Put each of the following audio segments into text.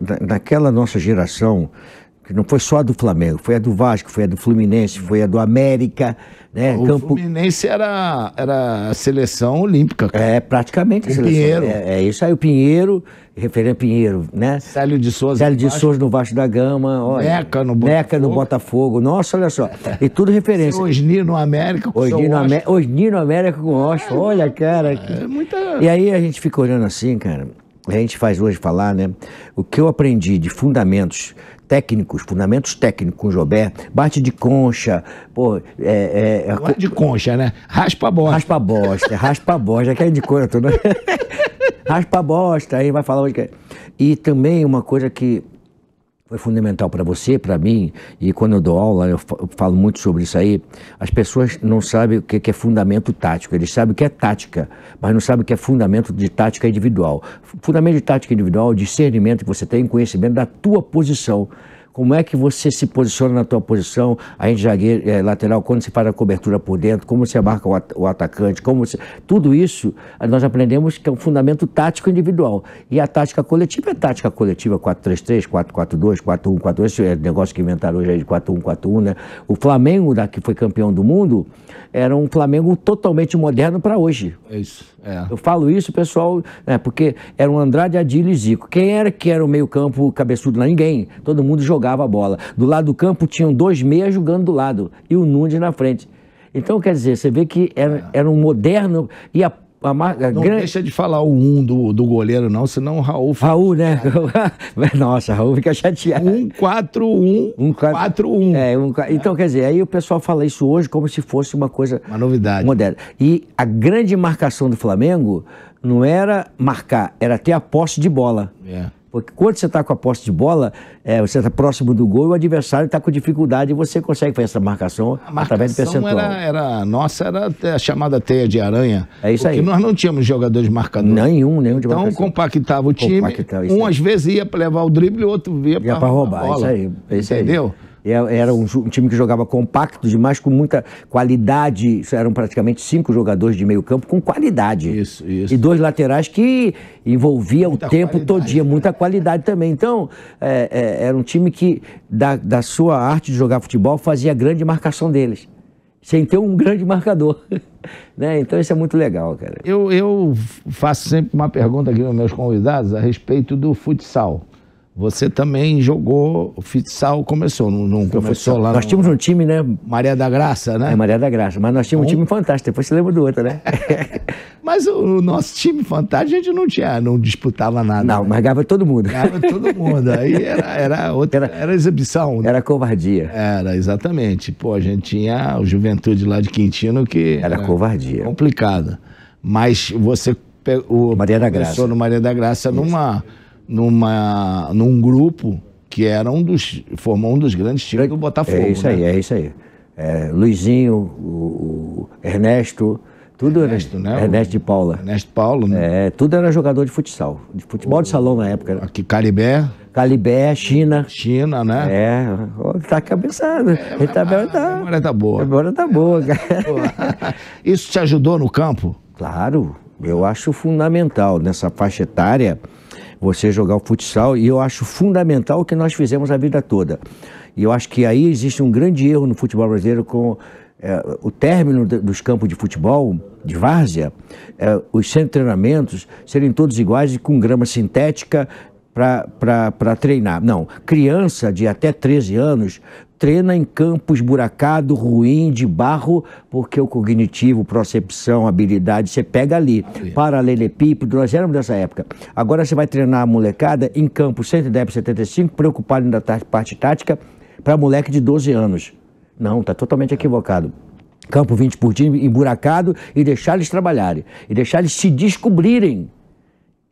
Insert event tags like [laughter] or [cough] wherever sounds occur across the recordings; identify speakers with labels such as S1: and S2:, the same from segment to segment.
S1: daquela nossa geração, que não foi só a do Flamengo, foi a do Vasco, foi a do Fluminense, foi a do América, né? O Campo... Fluminense era, era a seleção olímpica. Cara. É, praticamente. O seleção, Pinheiro. É, é, isso aí, o Pinheiro, referente Pinheiro, né? Célio de Souza. Célio de Souza no Vasco da Gama. Olha, Neca no Botafogo. Neca no Botafogo. Nossa, olha só. E tudo referência. Osni no América com Osni no, Amé... Osni no América com o é, Olha, é cara. Que... muita... E aí a gente fica olhando assim, cara a gente faz hoje falar, né? O que eu aprendi de fundamentos técnicos, fundamentos técnicos com o Jobé, bate de concha, pô, é, é, é, bate de concha, né? Raspa bosta. Raspa bosta, raspa bosta, bosta, aquele de concha, né? [laughs] raspa bosta, aí vai falar hoje que... É. E também uma coisa que foi fundamental para você, para mim, e quando eu dou aula, eu falo muito sobre isso aí. As pessoas não sabem o que é fundamento tático, eles sabem o que é tática, mas não sabem o que é fundamento de tática individual. Fundamento de tática individual, é discernimento que você tem, conhecimento da tua posição. Como é que você se posiciona na tua posição, a gente zagueiro, é, lateral, quando você faz a cobertura por dentro, como você marca o, at o atacante, como você... Tudo isso eh, nós aprendemos que é um fundamento tático individual. E a tática coletiva é tática coletiva 4-3-3, 4-4-2, 4-1-4-2, esse é negócio que inventaram hoje aí de 4-1-4-1, né? O Flamengo, da, que foi campeão do mundo, era um Flamengo totalmente moderno para hoje. É isso, é. Eu falo isso, pessoal, né, porque era um Andrade, Adilho e Zico. Quem era que era o meio campo cabeçudo? Ninguém. Todo mundo jogava jogava a bola. Do lado do campo tinham dois meias jogando do lado e o Nunes na frente. Então, quer dizer, você vê que era, é. era um moderno e a a marca, não deixa de falar o um do, do goleiro, não, senão o Raul fica Raul, né? [laughs] Nossa, Raul fica chateado. 1, 4, 1, um 4, 1. É, um, Então, quer dizer, aí o pessoal fala isso hoje como se fosse uma coisa... Uma novidade. Moderna. E a grande marcação do Flamengo não era marcar, era ter a posse de bola. É. Porque quando você está com a posse de bola, é, você está próximo do gol e o adversário está com dificuldade e você consegue fazer essa marcação, marcação através do percentual. Era,
S2: era, nossa, era a chamada teia de aranha. É isso aí. nós não tínhamos jogadores marcadores. Nenhum, nenhum de então, marcação. Então compactava o time. Compactava, um aí. às vezes ia para levar o
S1: drible, o outro ia para roubar. isso aí. Isso Entendeu? Aí. É, era um, um, time que jogava compacto demais, com muita qualidade. Eram praticamente cinco jogadores de meio campo com qualidade. Isso, isso. E dois laterais que envolviam muita o tempo todinho, né? muita qualidade também. Então, é, é, era um time que, da, da sua arte de jogar futebol, fazia grande marcação deles sem ter um grande marcador. [laughs] né? Então isso é muito legal, cara. Eu,
S2: eu faço sempre uma pergunta aqui nos meus convidados a respeito do futsal. Você também jogou o futsal, começou, não, não começou lá. Nós no... tínhamos um time, né? Maria da Graça, né? É Maria da Graça, mas nós tínhamos um, um time fantástico, depois você lembra do outro, né? [laughs] mas o, o, nosso time fantástico a gente não tinha, não disputava nada. Não, né? mas ganhava todo mundo. Ganhava todo mundo. Aí [laughs] era, era outra, era, era exibição. Né? Era covardia. Era, exatamente. Pô, a gente tinha o Juventude lá de Quintino que. Era, covardia. Complicada. Mas você. O, Maria da Graça. no Maria da Graça Isso. numa numa, num grupo
S1: que era um dos. formou um dos grandes times do Botafogo. É isso né? aí, é isso aí. É, Luizinho, o, o Ernesto, tudo Ernesto, era, né? Ernesto de Paula. Ernesto Paulo, né? É, tudo era jogador de futsal. De futebol o, de salão na época. Aqui, né? Calibé. Calibé, China. China, né? É, tá cabeçado. É, tá, a, tá, memória tá boa. A memória tá boa, cara. [laughs] Boa. Isso te ajudou no campo? Claro, eu acho fundamental nessa faixa etária você jogar o futsal, e eu acho fundamental o que nós fizemos a vida toda. E eu acho que aí existe um grande erro no futebol brasileiro com é, o término dos campos de futebol, de várzea, é, os centros de treinamentos serem todos iguais e com grama sintética para treinar. Não, criança de até 13 anos treina em campo esburacado, ruim, de barro, porque o cognitivo, percepção, habilidade, você pega ali. Paralelepípedo, nós éramos dessa época. Agora você vai treinar a molecada em campo 110 para 75, preocupado na parte tática, para moleque de 12 anos. Não, está totalmente equivocado campo 20 por dia, emburacado, e deixar eles trabalharem, e deixar eles se descobrirem.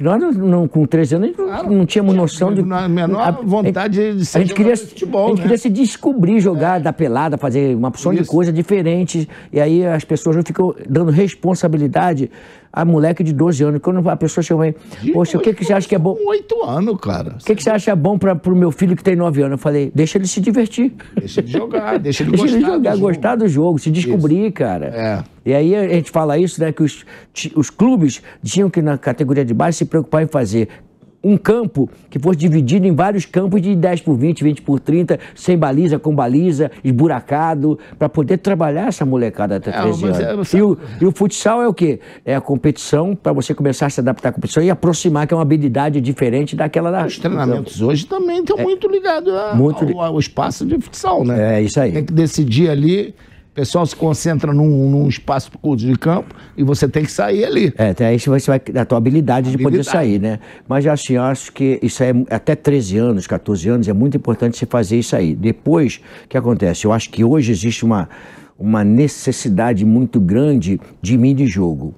S1: Nós, não, com 13 anos, claro, não tínhamos noção de. É a menor a, vontade de ser a gente queria, futebol. A gente né? queria se descobrir, jogar, é. dar pelada, fazer uma opção de coisas diferentes. E aí as pessoas não ficam dando responsabilidade a moleque de 12 anos. Quando a pessoa chegou aí, poxa, o que, que você acha que é bom? Oito anos, cara. O que, que você acha bom para pro meu filho que tem 9 anos? Eu falei, deixa ele se divertir. Deixa ele jogar, [laughs] deixa ele gostar. Deixa ele jogar, do gostar jogo. do jogo, se descobrir, isso. cara. É. E aí a gente fala isso, né? Que os, os clubes tinham que, na categoria de base, se preocupar em fazer um campo que fosse dividido em vários campos de 10 por 20, 20 por 30, sem baliza, com baliza, esburacado, para poder trabalhar essa molecada até 13 é, anos. É, mas... e, é o, e o futsal é o quê? É a competição para você começar a se adaptar à competição e aproximar, que é uma habilidade diferente daquela da. Ah, os treinamentos então, hoje
S2: também estão é, muito ligados ao,
S1: ao, espaço de futsal, né? É, isso aí. Tem que decidir ali o pessoal se concentra num, num espaço curto de campo e você tem que sair ali. É, até aí você vai da tua habilidade, habilidade, de poder sair, né? Mas assim, eu acho que isso é até 13 anos, 14 anos, é muito importante você fazer isso aí. Depois, o que acontece? Eu acho que hoje existe uma, uma necessidade muito grande de mini-jogo.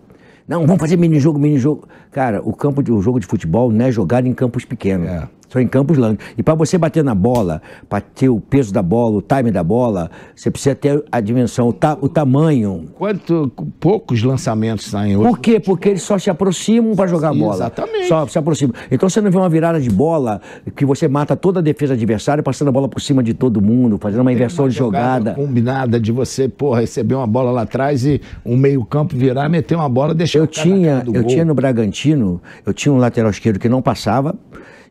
S1: Não, vamos fazer mini-jogo, mini-jogo. Cara, o campo de, o jogo de futebol não é jogado em campos pequenos. É. Só em Campos Land. E para você bater na bola, para ter o peso da bola, o time da bola, você precisa ter a dimensão, o, ta o tamanho. Quanto poucos lançamentos saem hoje. Por quê? Porque eles só se aproximam para jogar a bola. Exatamente. Só se aproximam. Então você não vê uma virada de bola que você mata toda a defesa adversária passando a bola por cima de todo mundo, fazendo uma Tem inversão uma de jogada, jogada. Combinada
S2: de você, porra, receber uma bola lá atrás e um meio-campo virar, meter uma bola, deixar eu tinha,
S1: Eu gol. tinha no Bragantino, eu tinha um lateral esquerdo que não passava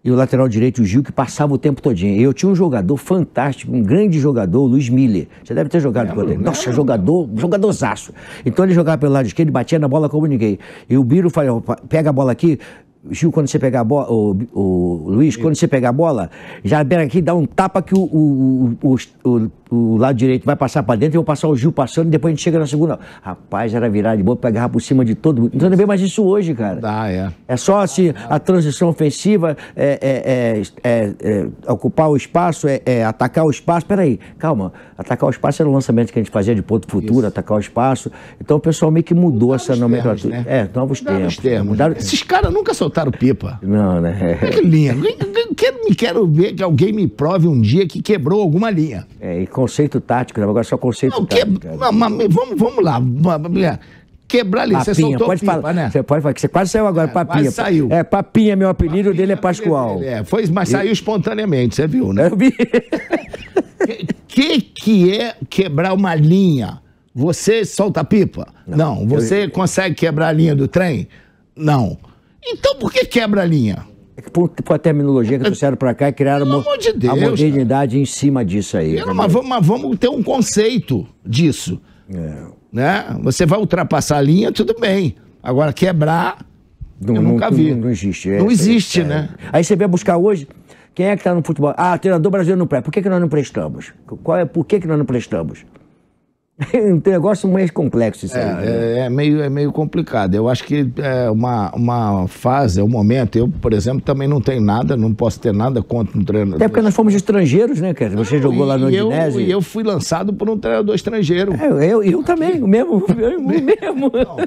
S1: e o lateral direito, o Gil, que passava o tempo todinho. Eu tinha um jogador fantástico, um grande jogador, o Luiz Miller. Você deve ter jogado com ele. Nossa, jogador, jogadorzaço. Então ele jogava pelo lado esquerdo, batia na bola como ninguém. E o Biro falou, pega a bola aqui, Gil, quando você pegar a bola, o, o Luiz, quando você pegar a bola, já pega aqui dá um tapa que o, o, o, o o lado direito vai passar para dentro, eu vou passar o Gil passando e depois a gente chega na segunda. Rapaz, era virar de boa, pegar por cima de todo mundo. Não vê mais isso hoje, cara. Ah, é. É só assim, a transição ofensiva, é, é, é, é ocupar o espaço, é, atacar o espaço. Peraí, calma. Atacar o espaço era o lançamento que a gente fazia de ponto futuro, isso. atacar o espaço. Então o pessoal meio que mudou essa nomenclatura. Né? É, novos termos. Novos Termos, mudaram... Esses caras nunca soltaram pipa. Não, né? É que linha. quero,
S2: quero ver que alguém me prove um dia que quebrou alguma linha. É, e com conceito tático, né? agora só conceito não, tático. Que... mas vamos, vamos lá. Quebrar ali, papinha, você soltou pode pipa, falar, né? Você
S1: pode falar que você quase saiu agora, é, papinha. saiu.
S2: É, papinha, meu apelido papinha, dele é, é Pascoal. É, foi, mas e... saiu espontaneamente, você viu, né? Eu vi. que, que é quebrar uma linha? Você solta a pipa? Não. não. Você eu... consegue quebrar a linha do trem?
S1: Não. Então por que quebra a linha? É com a terminologia que trouxeram para cá, e criaram uma, de a modernidade em cima disso aí. Não, mas é? vamos, mas vamos, ter um conceito
S2: disso. É. Né? Você vai ultrapassar a linha, tudo bem. Agora,
S1: quebrar, não, eu não, nunca vi. Não, não existe. É, não é, existe, é, né? Aí você vai buscar hoje, quem é que está no futebol? Ah, treinador brasileiro não presta. Por que, que nós não prestamos? Qual é, por que, que nós não prestamos? [laughs] um negócio mais complexo isso é, aí. É,
S2: né? É, é, meio, é meio complicado. Eu acho que é uma, uma fase, é um momento. Eu, por exemplo, também não tenho nada, não posso ter nada contra
S1: um treinador. Até porque nós fomos estrangeiros, né, cara? Você não, jogou lá no Odinese. E
S2: eu fui lançado por um treinador estrangeiro. É, eu, eu, eu também, o mesmo. Eu, mesmo. [laughs] Não.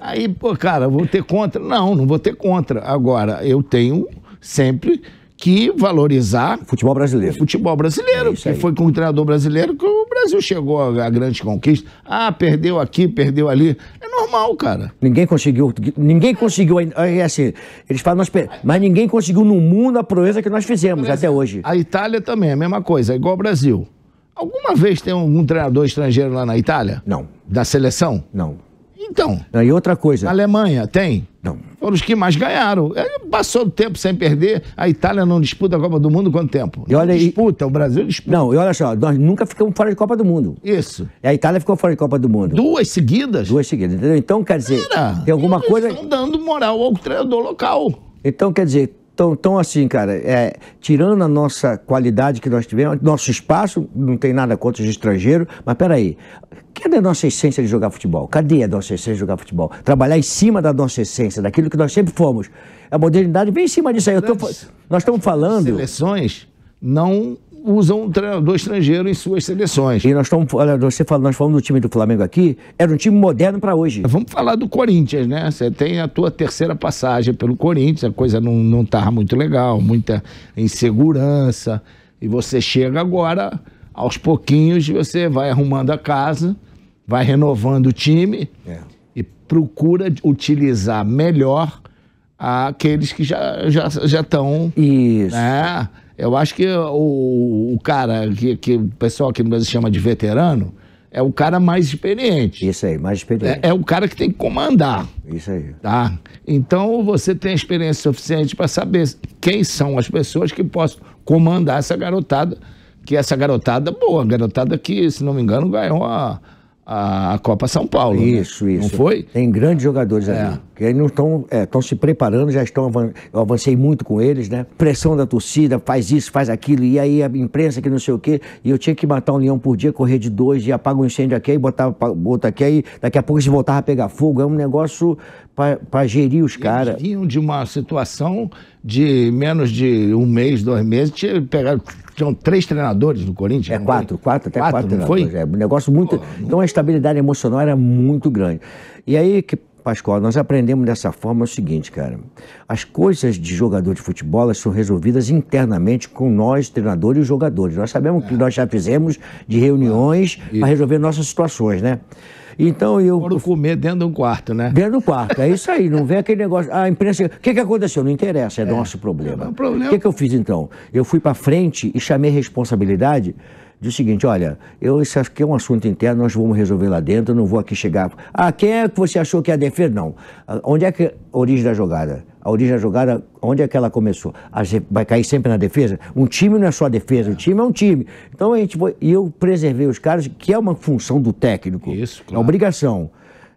S2: Aí, pô, cara, vou ter contra. Não, não vou ter contra. Agora, eu tenho sempre que valorizar futebol brasileiro. O futebol brasileiro, é que foi com o treinador brasileiro que o Brasil chegou à grande conquista. Ah, perdeu aqui, perdeu ali. É normal, cara. Ninguém conseguiu, ninguém conseguiu é, é assim, eles falam mas ninguém conseguiu no mundo a proeza que nós fizemos até hoje. A Itália também é a mesma coisa, é igual ao Brasil. Alguma vez tem algum treinador estrangeiro lá na Itália? Não. Da seleção? Não. Então. E outra coisa. Na Alemanha tem? Não foram os que mais ganharam. É, passou o tempo sem perder. A Itália não disputa a Copa do
S1: Mundo quanto tempo? E olha, disputa, e... o Brasil disputa. Não, e olha só, nós nunca ficamos fora de Copa do Mundo. Isso. E a Itália ficou fora de Copa do Mundo. Duas seguidas? Duas seguidas, entendeu? Então, quer dizer, Era, tem alguma eles coisa. Estão dando moral ao treinador local. Então, quer dizer, então, então assim, cara, é, tirando a nossa qualidade que nós tivemos, nosso espaço, não tem nada contra os estrangeiros, mas peraí, cadê a nossa essência de jogar futebol? Cadê a nossa essência de jogar futebol? Trabalhar em cima da nossa essência, daquilo que nós sempre fomos. A modernidade vem em cima disso aí. Tô, nós estamos falando...
S2: Seleções não usam um treinador estrangeiro em suas seleções. E nós estamos, olha, você fala, nós falamos do time do Flamengo aqui, era um time moderno para hoje. Vamos falar do Corinthians, né? Você tem a tua terceira passagem pelo Corinthians, a coisa não não tá muito legal, muita insegurança, e você chega agora, aos pouquinhos você vai arrumando a casa, vai renovando o time é. e procura utilizar melhor aqueles que já já já estão, Isso. Né? Eu acho que o, o cara que, que o pessoal aqui no Brasil chama de veterano é o cara mais experiente. Isso aí, mais experiente. É, é, o cara que tem que comandar. Isso aí. Tá? Então você tem experiência suficiente para saber quem são as pessoas que possam comandar essa garotada, que essa garotada é boa, garotada que, se não me engano, ganhou
S1: a, a Copa São Paulo. Isso, né? isso. Não foi? Tem grandes jogadores é. ali. Que não estão é, tão se preparando, já estão. Eu avancei muito com eles, né? Pressão da torcida, faz isso, faz aquilo, e aí a imprensa que não sei o quê. E eu tinha que matar um leão por dia, correr de dois, e apaga um incêndio aqui, e botar outro aqui, aí daqui a pouco eles voltavam a pegar fogo. É um negócio para
S2: gerir os caras. Eles vinham de uma situação de menos de um mês, dois meses,
S1: pegaram tinham três treinadores no Corinthians. É quatro, quatro, até quatro, quatro foi? É um negócio muito. Então a estabilidade emocional era muito grande. E aí que Pascoal, nós aprendemos dessa forma o seguinte, cara. As coisas de jogador de futebol são resolvidas internamente com nós, treinadores e jogadores. Nós sabemos o é. que nós já fizemos de reuniões para resolver nossas situações, né? Então eu. Foram comer dentro de um quarto, né? Dentro do quarto, é isso aí, não vem aquele negócio. A imprensa. O que, que aconteceu? Não interessa, é, é nosso problema. É um problema. O que, que eu fiz então? Eu fui para frente e chamei responsabilidade diz o seguinte: olha, eu, isso aqui é um assunto interno, nós vamos resolver lá dentro, eu não vou aqui chegar. Ah, quem é que você achou que a defesa? Não. Ah, onde é que é a origem da jogada? A origem da jogada, onde é que ela começou? A gente vai cair sempre na defesa? Um time não é só defesa, o um time é um time. Então a gente E eu preservei os caras, que é uma função do técnico. Isso, é claro. É obrigação.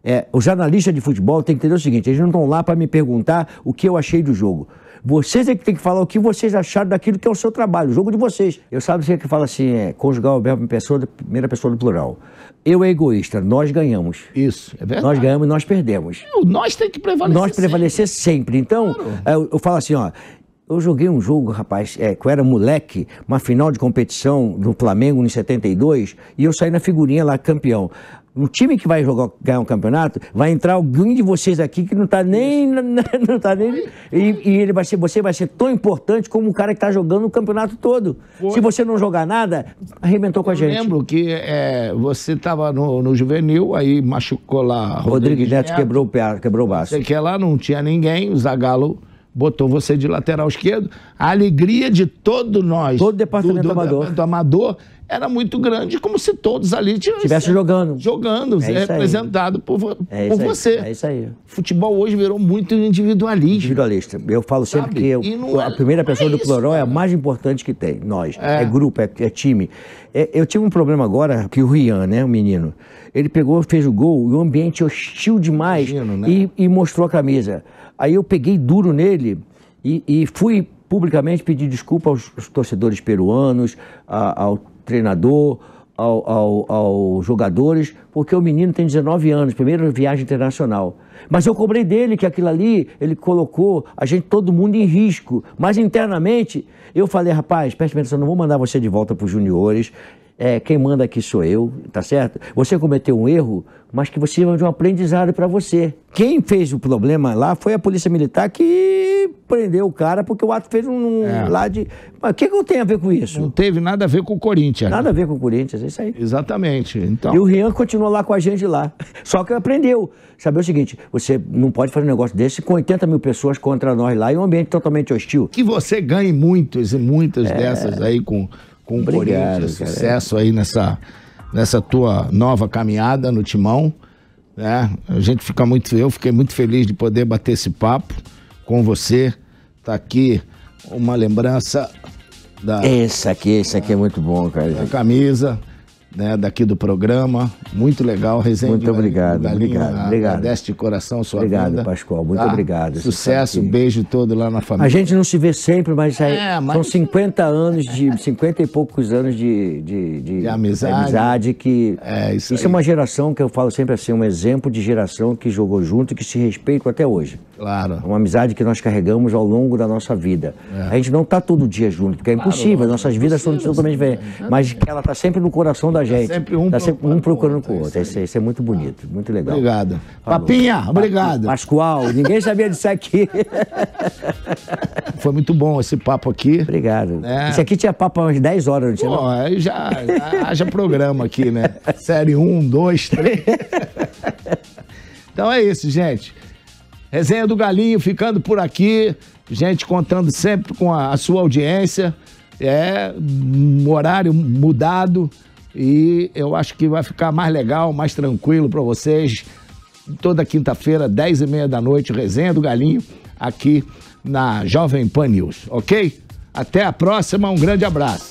S1: É, os analistas de futebol têm que entender o seguinte: eles não estão lá para me perguntar o que eu achei do jogo. Vocês é que tem que falar o que vocês acharam daquilo que é o seu trabalho, o jogo de vocês. Eu sabe você que fala assim, é, conjugar o verbo em pessoa, primeira pessoa do plural. Eu é egoísta, nós ganhamos. Isso, é verdade. Nós ganhamos e nós perdemos.
S2: Não, é, nós tem que prevalecer. Nós
S1: prevalecer sempre. sempre. Então, claro. eu, é, eu falo assim, ó, eu joguei um jogo, rapaz, é, que eu era moleque, uma final de competição do Flamengo em 72, e eu saí na figurinha lá campeão o time que vai jogar, ganhar um campeonato, vai entrar alguém de vocês aqui que não está nem. [laughs] Não tá nem e, e, ele vai ser, você vai ser tão importante como o cara que está jogando o campeonato todo. Foi. Se você não jogar nada, arrebentou com a gente. Eu lembro
S2: que é, você estava no, no, juvenil, aí machucou lá. Rodrigo Neto, Neto quebrou o pé, quebrou o braço. Você que lá não tinha ninguém, o Zagalo botou você de lateral esquerdo. A alegria de todo nós. Todo departamento do, do amador. amador era muito grande, como se todos ali estivessem
S1: jogando. Jogando, é, é representado é aí. por, é você. É isso aí. Futebol hoje virou muito individualista. Individualista. Eu falo Sabe? sempre que eu, a é- primeira pessoa é do plural é a mais importante que tem, nós. É, grupo, é, time. eu tive um problema agora que o Rian, né, o menino, ele pegou, fez o gol, e o ambiente hostil demais Imagino, né? e, e, mostrou a camisa. Aí eu peguei duro nele e, e fui publicamente pedir desculpa aos, aos torcedores peruanos, a, ao treinador, aos ao, ao jogadores, porque o menino tem 19 anos, primeira viagem internacional. Mas eu cobrei dele que aquilo ali, ele colocou a gente, todo mundo em risco. Mas internamente, eu falei, rapaz, preste atenção, não vou mandar você de volta para os juniores é, quem manda aqui sou eu, tá certo? Você cometeu um erro, mas que você sirva é de um aprendizado para você. Quem fez o problema lá foi a Polícia Militar que prendeu o cara porque o ato fez um é. lá de. Mas o que, que eu a ver com isso? Não teve nada a ver com o Corinthians. Nada a ver com o Corinthians, é isso aí. Exatamente. Então... E o Rian continuou lá com a gente lá. [laughs] Só que aprendeu. Saber o seguinte: você não pode fazer um negócio desse com 80 mil pessoas contra nós lá em um ambiente totalmente hostil. Que você ganhe muitos e muitas é... dessas aí com com Obrigado, o Corinthians. Sucesso
S2: aí nessa, nessa tua nova caminhada no Timão. Né? A gente fica muito, eu fiquei muito feliz de poder bater esse papo com você. Tá aqui uma lembrança da. Essa aqui, essa aqui é muito bom, cara. a camisa né, daqui do programa. Muito legal, Resende. Muito obrigado, Galinha, obrigado, na, obrigado. Agradece de coração sua obrigado, Obrigado, Pascoal, muito tá? obrigado. Tá Sucesso, beijo todo lá na família. A gente
S1: não se vê sempre, mas, é, mas... são 50 anos, de 50 e poucos anos de, de, de, de amizade. amizade. que é, isso, isso é uma geração que eu falo sempre assim, um exemplo de geração que jogou junto e que se respeita até hoje. Claro. É uma amizade que nós carregamos ao longo da nossa vida. É. A gente não está todo dia junto, porque é claro, impossível, não, nossas vidas são totalmente diferentes. Mas ela está sempre no coração da tá gente. Está sempre um, tá sempre um procurando com o outro. É isso, isso, é, é muito bonito, tá. muito legal. Obrigado. Falou. Papinha, obrigado. Pascoal, ninguém sabia disso aqui. Foi muito bom esse papo aqui. Obrigado. É. Isso aqui
S2: tinha papo umas 10 horas, não tinha? Pô, aí já, já haja programa aqui, né? [laughs] Série 1, 2, 3. então é isso, gente. Resenha do Galinho ficando por aqui. Gente contando sempre com a, a sua audiência. É um horário mudado e eu acho que vai ficar mais legal, mais tranquilo para vocês. Toda quinta-feira, 10 e meia da noite, Resenha do Galinho, aqui na Jovem Pan News, ok? Até a próxima, um grande abraço.